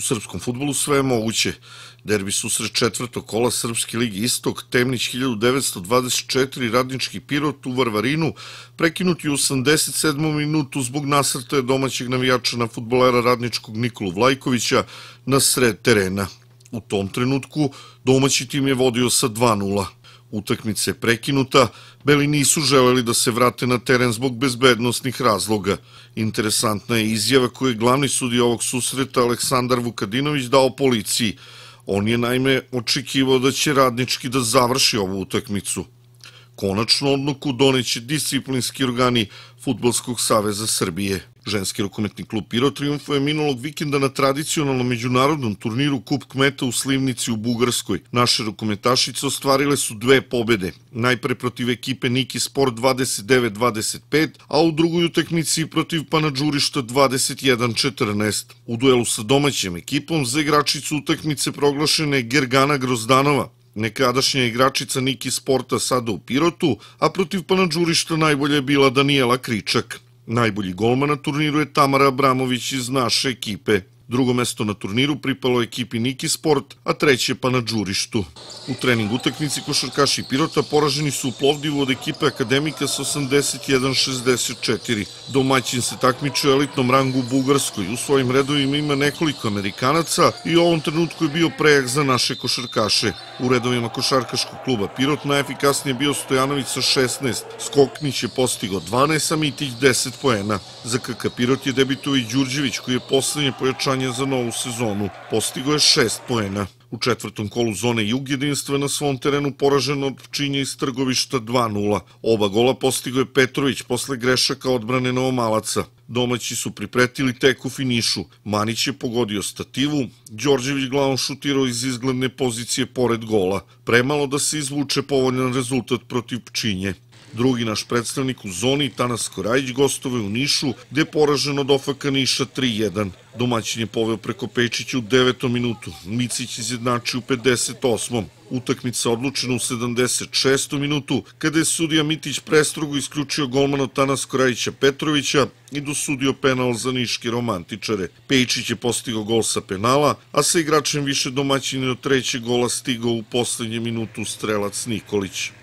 u srpskom futbolu sve je moguće. Derbi susret četvrtog kola Srpske ligi Istok, Temnić 1924, radnički pirot u Varvarinu, prekinuti u 87. minutu zbog nasrta domaćeg navijača na futbolera radničkog Nikolu Vlajkovića na sred terena. U tom trenutku domaći tim je vodio sa 2 -0. Utakmica je prekinuta, Beli nisu želeli da se vrate na teren zbog bezbednostnih razloga. Interesantna je izjava koju je glavni sudi ovog susreta Aleksandar Vukadinović dao policiji. On je naime očekivao da će radnički da završi ovu utakmicu. Konačnu odluku doneće disciplinski organi Futbolskog saveza Srbije. Ženski rukometni klub Piro triumfuje minulog vikenda na tradicionalnom međunarodnom turniru Kup kmeta u Slivnici u Bugarskoj. Naše rukometašice ostvarile su dve pobede. Najpre protiv ekipe Niki Sport 29-25, a u drugoj uteknici protiv Panadžurišta 21-14. U duelu sa domaćim ekipom za igračicu uteknice proglašene Gergana Grozdanova, Nekadašnja igračica Niki Sporta sada u Pirotu, a protiv Panadžurišta najbolje je bila Danijela Kričak. Najbolji golman na turniru je Tamara Abramović iz naše ekipe. Drugo mesto na turniru pripalo ekipi Niki Sport, a treće pa na džurištu. U trening utakmici košarkaši Pirota poraženi su u plovdivu od ekipe Akademika sa 81-64. Domaćin se takmiče u elitnom rangu u Bugarskoj. U svojim redovima ima nekoliko Amerikanaca i u ovom trenutku je bio prejak za naše košarkaše. U redovima košarkaškog kluba Pirot najefikasnije bio Stojanović sa 16. Skoknić je postigao 12, a Mitić 10 poena. Za KK Pirot je debitovi i Đurđević koji je poslednje pojačanje gostovanja za novu sezonu postigo je šest poena. U četvrtom kolu zone Jug jedinstva na svom terenu poražen od Pčinja iz Trgovišta 2-0. Oba gola postigo je Petrović posle grešaka odbrane Novomalaca. Domaći su pripretili tek u finišu. Manić je pogodio stativu, Đorđević glavom šutirao iz izgledne pozicije pored gola. Premalo da se izvuče povoljan rezultat protiv Pčinje. Drugi naš predstavnik u zoni, Tanas Korajić, gostove u Nišu, gde je poražen od OFK Niša 3-1. Domaćin je poveo preko Pečića u 9. minutu, Micić izjednači u 58. Utakmica odlučena u 76. minutu, kada je sudija Mitić prestrugu isključio golmana Tanas Korajića Petrovića i dosudio penal za niške romantičare. Pejičić je postigao gol sa penala, a sa igračem više domaćine od trećeg gola stigao u poslednje minutu strelac Nikolić.